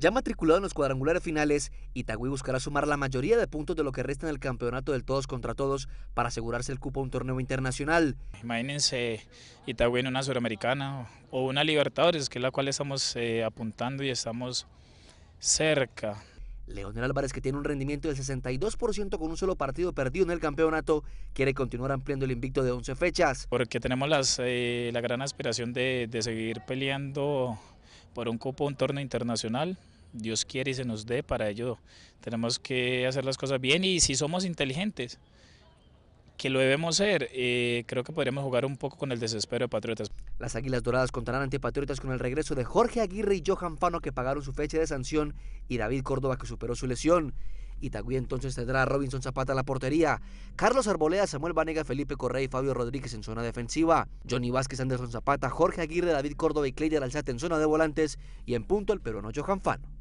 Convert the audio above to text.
Ya matriculado en los cuadrangulares finales, Itagüí buscará sumar la mayoría de puntos de lo que resta en el campeonato del todos contra todos para asegurarse el cupo a un torneo internacional. Imagínense Itagüí en una Suramericana o una Libertadores, que es la cual estamos eh, apuntando y estamos cerca. Leonel Álvarez, que tiene un rendimiento del 62% con un solo partido perdido en el campeonato, quiere continuar ampliando el invicto de 11 fechas. Porque tenemos las, eh, la gran aspiración de, de seguir peleando por un cupo, un torneo internacional. Dios quiere y se nos dé para ello. Tenemos que hacer las cosas bien y si somos inteligentes, que lo debemos ser, eh, creo que podríamos jugar un poco con el desespero de Patriotas. Las Águilas Doradas contarán ante Patriotas con el regreso de Jorge Aguirre y Johan Fano que pagaron su fecha de sanción y David Córdoba que superó su lesión. Itagüí entonces tendrá a Robinson Zapata en la portería, Carlos Arboleda, Samuel Vanega, Felipe Correa y Fabio Rodríguez en zona defensiva, Johnny Vázquez, Anderson Zapata, Jorge Aguirre, David Córdoba y Cleider Alzate en zona de volantes y en punto el peruano Johan Fano.